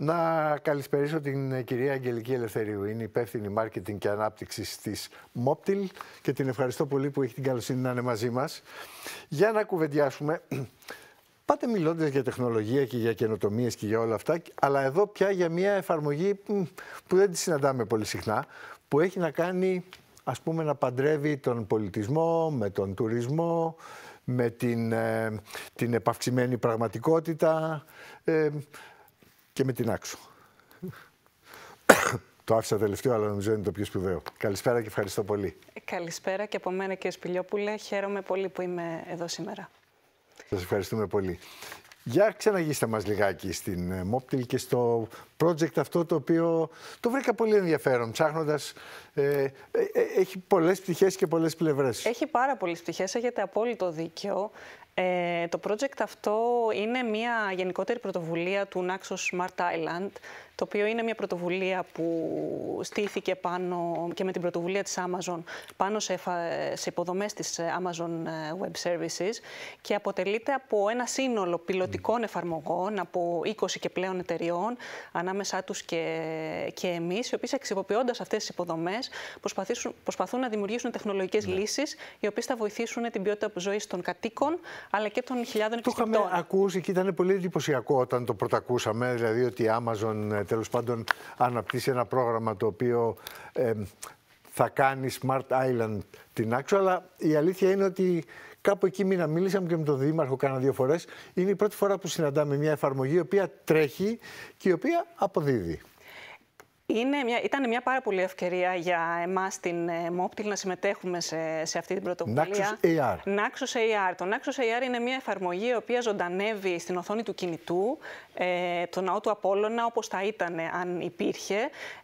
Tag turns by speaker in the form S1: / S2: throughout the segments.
S1: Να καλησπερίσω την ε, κυρία Αγγελική Ελευθερίου. Είναι υπεύθυνη marketing και ανάπτυξης της Μόπτιλ και την ευχαριστώ πολύ που έχει την καλοσύνη να είναι μαζί μας. Για να κουβεντιάσουμε. Πάτε μιλώντας για τεχνολογία και για καινοτομίες και για όλα αυτά, αλλά εδώ πια για μια εφαρμογή που δεν τη συναντάμε πολύ συχνά, που έχει να κάνει ας πούμε να παντρεύει τον πολιτισμό με τον τουρισμό, με την, ε, την επαυξημένη πραγματικότητα. Ε, και με την άξο. το άφησα τελευταίο, αλλά νομίζω είναι το πιο σπουδαίο. Καλησπέρα και ευχαριστώ πολύ.
S2: Ε, καλησπέρα και από μένα και Σπηλιόπουλε. Χαίρομαι πολύ που είμαι εδώ σήμερα.
S1: Σας ευχαριστούμε πολύ. Για ξαναγείστε μας λιγάκι στην ε, Μόπτιλ και στο project αυτό το οποίο το βρήκα πολύ ενδιαφέρον ψάχνοντας. Ε, ε, έχει πολλές πτυχές και πολλές πλευρές.
S2: Έχει πάρα πολλές πτυχές, έχετε απόλυτο δίκιο. Ε, το project αυτό είναι μια γενικότερη πρωτοβουλία του Naxos Smart Island, το οποίο είναι μια πρωτοβουλία που στήθηκε πάνω και με την πρωτοβουλία της Amazon πάνω σε, σε υποδομές της Amazon ε, Web Services και αποτελείται από ένα σύνολο πιλωτικών εφαρμογών από 20 και πλέον εταιριών ανάμεσά τους και, και εμείς, οι οποίες αξιοποιώντας αυτές τις υποδομές προσπαθούν να δημιουργήσουν τεχνολογικές ναι. λύσεις οι οποίες θα βοηθήσουν την ποιότητα ζωής των κατοίκων αλλά και των χιλιάδων επισκεπτών. Το
S1: είχαμε ακούσει και ήταν πολύ εντυπωσιακό όταν το πρωτακούσαμε, δηλαδή ότι η Amazon ε, τέλος πάντων αναπτύσσει ένα πρόγραμμα το οποίο θα κάνει Smart Island την άξο, αλλά η αλήθεια είναι ότι κάπου εκεί μήνα μίλησαμε και με τον Δήμαρχο κάνα δύο φορές. Είναι η πρώτη φορά που συναντάμε μια εφαρμογή η οποία τρέχει και η οποία αποδίδει.
S2: Είναι μια, ήταν μια πάρα πολύ ευκαιρία για εμάς την Moptil ε, να συμμετέχουμε σε, σε αυτή την πρωτοβουλία. Naxos AR. Naxos AR. Το Naxos AR είναι μια εφαρμογή η οποία ζωντανεύει στην οθόνη του κινητού ε, το ναό του Απόλλωνα όπως θα ήταν αν υπήρχε,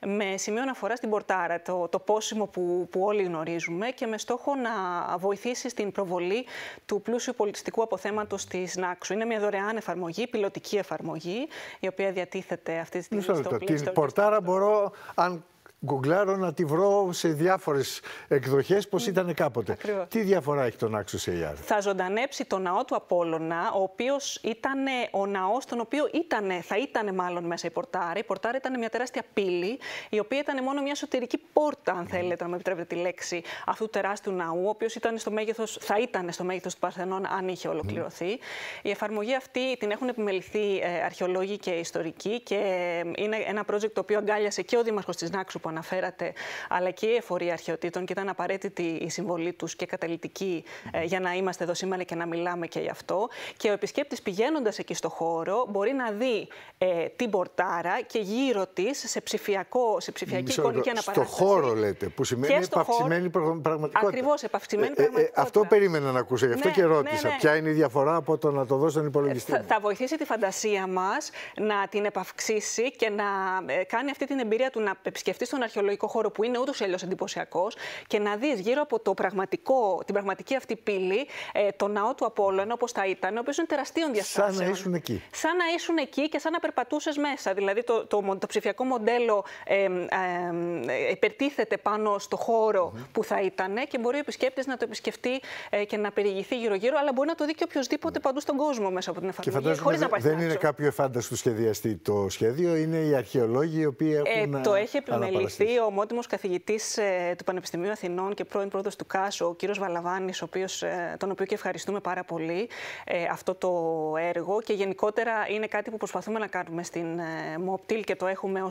S2: με σημείο αναφορά στην πορτάρα, το, το πόσιμο που, που όλοι γνωρίζουμε και με στόχο να βοηθήσει στην προβολή του πλούσιου πολιτιστικού αποθέματος της Νάξου. Είναι μια δωρεάν εφαρμογή, πιλωτική εφαρμογή, η οποία διατίθεται αυτή τη στιγμή. Την
S1: πορτάρα μπορώ control and γκουγκλάρω να τη βρω σε διάφορες εκδοχές πώς ήταν κάποτε. Ακριβώς. Τι διαφορά έχει τον σε Σεϊάρ.
S2: Θα ζωντανέψει το ναό του Απόλλωνα, ο οποίος ήταν ο ναός, τον οποίο ήταν, θα ήταν μάλλον μέσα η πορτάρη. Η πορτάρη ήταν μια τεράστια πύλη, η οποία ήταν μόνο μια εσωτερική πόρτα, αν θέλετε, να με επιτρέπετε τη λέξη, αυτού του τεράστιου ναού, ο οποίος θα ήταν στο μέγεθος του Παρθενών, αν είχε ολοκληρωθεί. Η εφαρμογή αυτή την έχουν επιμεληθεί ε, αρχαιολόγοι και ιστορικοί και ε, είναι ένα project το οποίο αγκάλιασε και ο Δήμαρχος της Νάξου που αναφέρατε, αλλά και η εφορία αρχαιοτήτων και ήταν απαραίτητη η συμβολή τους και καταλητική ε, για να είμαστε εδώ σήμερα και να μιλάμε και γι' αυτό. Και ο επισκέπτης πηγαίνοντας εκεί στο χώρο μπορεί να δει ε, την πορτάρα και γύρω της σε, ψηφιακό, σε ψηφιακή Μισό εικονική αναπαράσταση. Στο
S1: χώρο λέτε, που σημαίνει επαυξημένη χώρο... πραγματικότητα. Ακριβώς, ε, επαυξημένη ε, πραγματικότητα. αυτό περίμενα να ακούσω, γι' αυτό ναι, και ναι, ρώτησα. Ναι, ναι. Ποια είναι η διαφορά από το να το δώσω στον υπολογιστή. Θα,
S2: θα βοηθήσει τη φαντασία μας να την επαυξήσει και να κάνει αυτή την εμπειρία του να επισκεφτεί στον αρχαιολογικό χώρο που είναι ούτως ή άλλω εντυπωσιακός και να δεις γύρω από το πραγματικό, την πραγματική αυτή πύλη ε, το ναό του Απόλλωνα όπως θα ήταν, ο οποίος είναι τεραστίων διαστάσεων. Σαν να ήσουν εκεί. Σαν ήσουν εκεί και σαν να περπατούσες μέσα. Δηλαδή το, το, ψηφιακό μοντέλο ε, ε, ε υπερτίθεται πάνω στο χωρο που θα ήταν και μπορεί ο επισκέπτης να το επισκεφτεί ε, και να περιηγηθεί γύρω-γύρω, αλλά μπορεί να το δει και οποιοδήποτε mm -hmm. παντού στον κόσμο μέσα από την εφαρμογή. Χωρί να δεν είναι
S1: κάποιο εφάνταστο σχεδιαστή το σχέδιο, είναι οι αρχαιολόγοι οι οποίοι ε, έχουν. το έχει ε, επιμελήσει
S2: ο ομότιμος καθηγητής ε, του Πανεπιστημίου Αθηνών και πρώην πρόεδρος του ΚΑΣΟ, ο κύριος Βαλαβάνης, ε, τον οποίο και ευχαριστούμε πάρα πολύ ε, αυτό το έργο. Και γενικότερα είναι κάτι που προσπαθούμε να κάνουμε στην ΜΟΠΤΙΛ και το έχουμε ως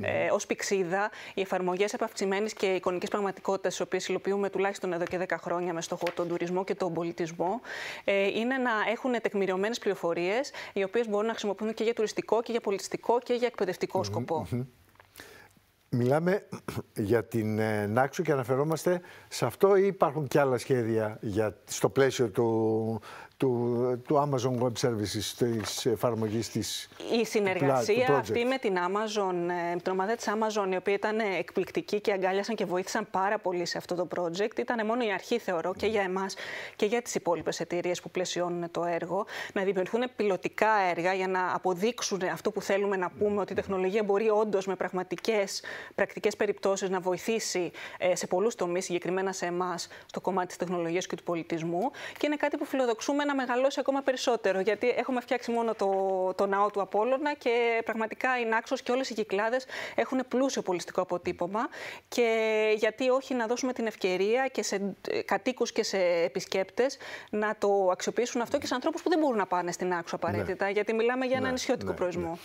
S2: ναι. ως πηξίδα. Οι εφαρμογές επαυξημένη και εικονική πραγματικότητα, τις οποίες υλοποιούμε τουλάχιστον εδώ και 10 χρόνια με στόχο τον τουρισμό και τον πολιτισμό, είναι να έχουν τεκμηριωμένες πληροφορίες, οι οποίες μπορούν να χρησιμοποιούν και για τουριστικό και για πολιτιστικό και για εκπαιδευτικό
S1: Μιλάμε για την ε, Νάξο και αναφερόμαστε σε αυτό ή υπάρχουν και άλλα σχέδια για, στο πλαίσιο του, του, του Amazon Web Services, της εφαρμογής της
S2: Η συνεργασία αυτή με την Amazon, ε, με την ομάδα της Amazon, η οποία ήταν εκπληκτική και αγκάλιασαν και βοήθησαν πάρα πολύ σε αυτό το project, ήταν μόνο η αρχή, θεωρώ, και για εμάς και για τις υπόλοιπες εταιρείες που πλαισιώνουν το έργο, να δημιουργηθούν πιλωτικά έργα για να αποδείξουν αυτό που θέλουμε να πούμε, ότι η τεχνολογία μπορεί όντως με πραγματικές, πρακτικές περιπτώσεις να βοηθήσει ε, σε πολλούς τομείς, συγκεκριμένα σε εμάς στο κομμάτι της τεχνολογίας και του πολιτισμού. Και είναι κάτι που φιλοδοξούμε να μεγαλώσει ακόμα περισσότερο. Γιατί έχουμε φτιάξει μόνο το, το ναό του Απόλλωνα και πραγματικά η Νάξος και όλες οι κυκλάδες έχουν πλούσιο πολιστικό αποτύπωμα. Και γιατί όχι να δώσουμε την ευκαιρία και σε ε, κατοίκους και σε επισκέπτες να το αξιοποιήσουν αυτό και σε ανθρώπους που δεν μπορούν να πάνε στην Νάξο ναι. απαραίτητα. Γιατί μιλάμε για ένα ναι, νησιώτικο ναι, προορισμό. Ναι.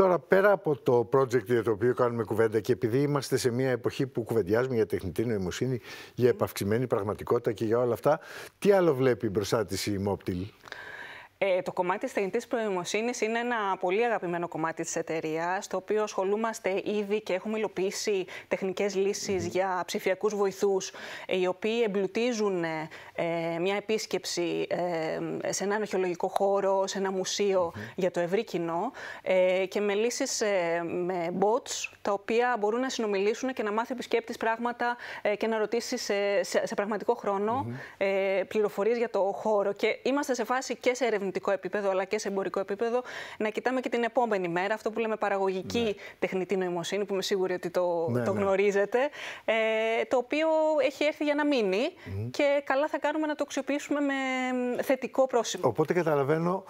S1: Τώρα, πέρα από το project για το οποίο κάνουμε κουβέντα και επειδή είμαστε σε μια εποχή που κουβεντιάζουμε για τεχνητή νοημοσύνη, για επαυξημένη πραγματικότητα και για όλα αυτά, τι άλλο βλέπει μπροστά της η Μόπτιλ.
S2: Ε, το κομμάτι της τεχνητής προημοσύνης είναι ένα πολύ αγαπημένο κομμάτι της εταιρείας, το οποίο ασχολούμαστε ήδη και έχουμε υλοποιήσει τεχνικές λύσεις για ψηφιακούς βοηθούς, ε, οι οποίοι εμπλουτίζουν ε, ε, μια επίσκεψη σε ένα αρχαιολογικό χώρο, σε ένα μουσείο για το ευρύ κοινό και με λύσεις με bots, τα οποία μπορούν να συνομιλήσουν και να μάθει επισκέπτης πράγματα και να ρωτήσει σε, σε, πραγματικό χρόνο mm. πληροφορίες για το χώρο. Και είμαστε σε φάση και σε επίπεδο αλλά και σε εμπορικό επίπεδο, να κοιτάμε και την επόμενη μέρα. Αυτό που λέμε παραγωγική ναι. τεχνητή νοημοσύνη, που είμαι σίγουρη ότι το, ναι, το ναι. γνωρίζετε, ε, το οποίο έχει έρθει για να μείνει και καλά θα κάνουμε να το αξιοποιήσουμε με θετικό πρόσημο.
S1: Οπότε καταλαβαίνω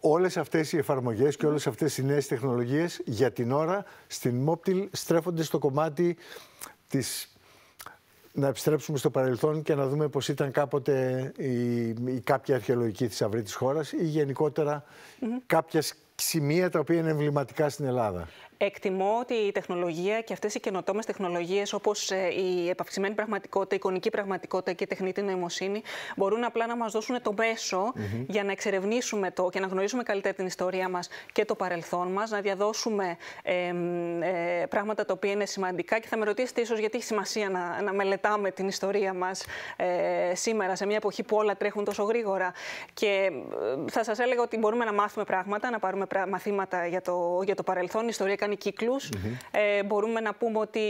S1: όλες αυτές οι εφαρμογές και όλες αυτές οι νέες τεχνολογίες για την ώρα στην Moptil στρέφονται στο κομμάτι της να επιστρέψουμε στο παρελθόν και να δούμε πως ήταν κάποτε η, η κάποια αρχαιολογική θησαυρή της χώρας ή γενικότερα mm κάποια σημεία τα οποία είναι εμβληματικά στην Ελλάδα.
S2: Εκτιμώ ότι η τεχνολογία και αυτές οι καινοτόμες τεχνολογίες όπως ε, η επαυξημένη πραγματικότητα, η εικονική πραγματικότητα και η τεχνητή νοημοσύνη μπορούν απλά να μας δώσουν το μέσο για να εξερευνήσουμε το και να γνωρίσουμε καλύτερα την ιστορία μας και το παρελθόν μας, να διαδώσουμε ε, πράγματα τα οποία είναι σημαντικά και θα με ρωτήσετε ίσως γιατί έχει σημασία να, να μελετάμε την ιστορία μας ε, σήμερα σε μια εποχή που όλα τρέχουν τόσο γρήγορα και ε, θα σας έλεγα ότι μπορούμε να μάθουμε πράγματα, να πάρουμε μαθήματα για το, για το παρελθόν, η ιστορία κάνει Ε, μπορούμε να πούμε ότι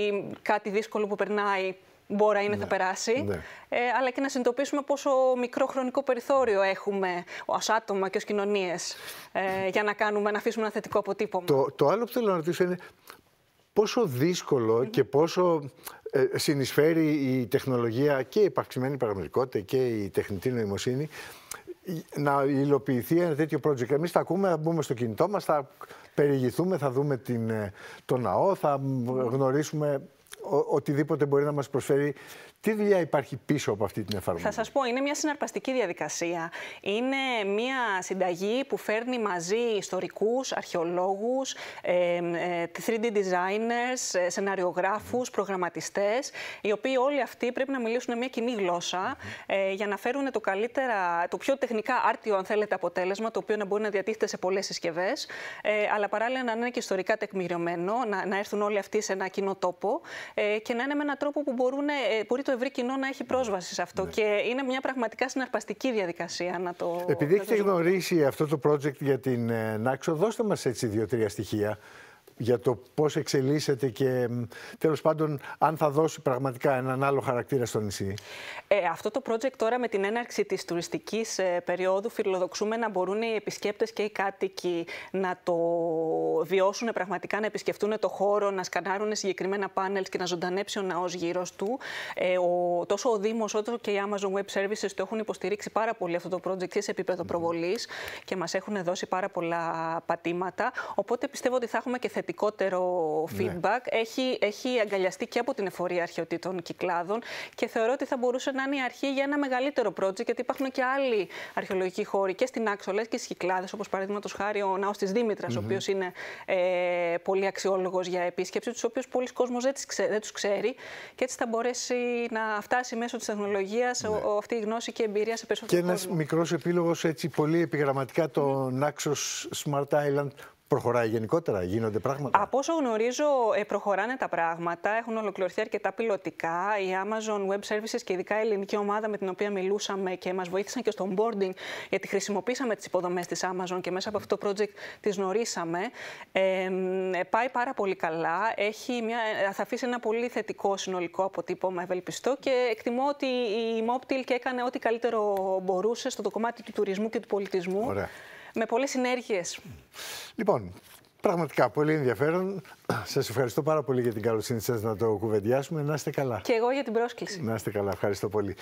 S2: κάτι δύσκολο που περνάει μπορεί είναι θα ναι. περάσει, ναι. Ε, αλλά και να συνειδητοποιήσουμε πόσο μικρό χρονικό περιθώριο έχουμε ως άτομα και ως κοινωνίες ε, για να, κάνουμε, να αφήσουμε ένα θετικό αποτύπωμα.
S1: Το, το άλλο που θέλω να ρωτήσω είναι πόσο και πόσο συνισφέρει συνεισφέρει η τεχνολογία και η υπαρξημένη πραγματικότητα και η τεχνητή νοημοσύνη να υλοποιηθεί ένα τέτοιο project. Εμείς θα ακούμε, θα μπούμε στο κινητό μας, θα περιηγηθούμε, θα δούμε την, ε, τον ναό, θα γνωρίσουμε οτιδήποτε μπορεί να μας προσφέρει τι δουλειά υπάρχει πίσω από αυτή την εφαρμογή.
S2: Θα σας πω, είναι μια συναρπαστική διαδικασία. Είναι μια συνταγή που φέρνει μαζί ιστορικούς, αρχαιολόγους, 3D ε, designers, ε, σεναριογράφου, προγραμματιστές, οι οποίοι όλοι αυτοί πρέπει να μιλήσουν μια κοινή γλώσσα ε, για να φέρουν το καλύτερα, το πιο τεχνικά άρτιο, αν θέλετε, αποτέλεσμα, το οποίο να μπορεί να διατίθεται σε πολλές συσκευές, αλλά παράλληλα να είναι και ιστορικά τεκμηριωμένο, να, να έρθουν όλοι αυτοί σε ένα κοινό τόπο και να είναι με έναν τρόπο που μπορούν, μπορεί το ευρύ κοινό να έχει πρόσβαση σε αυτό. Ναι. Και είναι μια πραγματικά συναρπαστική διαδικασία να το. Επειδή έχετε
S1: γνωρίσει αυτό το project για την ε, Νάξο, δώστε μας έτσι δύο-τρία στοιχεία για το πώς εξελίσσεται και τέλος πάντων αν θα δώσει πραγματικά έναν άλλο
S2: χαρακτήρα στο νησί. Ε, αυτό το project τώρα με την έναρξη της τουριστικής ε, περίοδου φιλοδοξούμε να μπορούν οι επισκέπτες και οι κάτοικοι να το βιώσουν πραγματικά, να επισκεφτούν το χώρο, να σκανάρουν συγκεκριμένα πάνελ και να ζωντανέψει ο ναός γύρω του. Ε, ο, τόσο ο Δήμος όσο και η Amazon Web Services το έχουν υποστηρίξει πάρα πολύ αυτό το project και σε επίπεδο προβολής και μας έχουν δώσει πάρα πολλά πατήματα. Οπότε πιστεύω ότι θα έχουμε και θετικά θετικότερο ναι. feedback. Έχει, έχει αγκαλιαστεί και από την εφορία αρχαιοτήτων κυκλάδων και θεωρώ ότι θα μπορούσε να είναι η αρχή για ένα μεγαλύτερο project, γιατί υπάρχουν και άλλοι αρχαιολογικοί χώροι και στην Άξολα και στις Κυκλάδες, όπως παραδείγματος χάρη ο Ναός της Δήμητρας, mm ο οποίος είναι ε, πολύ αξιόλογος για επίσκεψη, τους οποίου πολλοί κόσμος δεν, δεν τους ξέρει και έτσι θα μπορέσει να φτάσει μέσω της τεχνολογίας ναι. αυτή η γνώση και η εμπειρία σε περισσότερο Και ένας
S1: μικρός επίλογος έτσι πολύ επιγραμματικά το mm Naxos Smart Island Προχωράει γενικότερα, γίνονται
S2: πράγματα. Από όσο γνωρίζω, ε, προχωράνε τα πράγματα. Έχουν ολοκληρωθεί αρκετά πιλωτικά. Η Amazon Web Services και ειδικά η ελληνική ομάδα με την οποία μιλούσαμε και μας βοήθησαν και στο onboarding, γιατί χρησιμοποίησαμε τις υποδομές της Amazon και μέσα από αυτό το project τις γνωρίσαμε. Ε, πάει πάρα πολύ καλά. Έχει μια, ε, θα αφήσει ένα πολύ θετικό συνολικό αποτύπωμα, ευελπιστώ. Και εκτιμώ ότι η Mobtil και έκανε ό,τι καλύτερο μπορούσε στο το κομμάτι του τουρισμού και του πολιτισμού με πολλές συνέργειες.
S1: Λοιπόν, Πραγματικά πολύ ενδιαφέρον. Σας ευχαριστώ πάρα πολύ για την καλοσύνη σας να το κουβεντιάσουμε. Να είστε καλά. Και εγώ
S2: για την πρόσκληση.
S1: Να είστε καλά. Ευχαριστώ πολύ.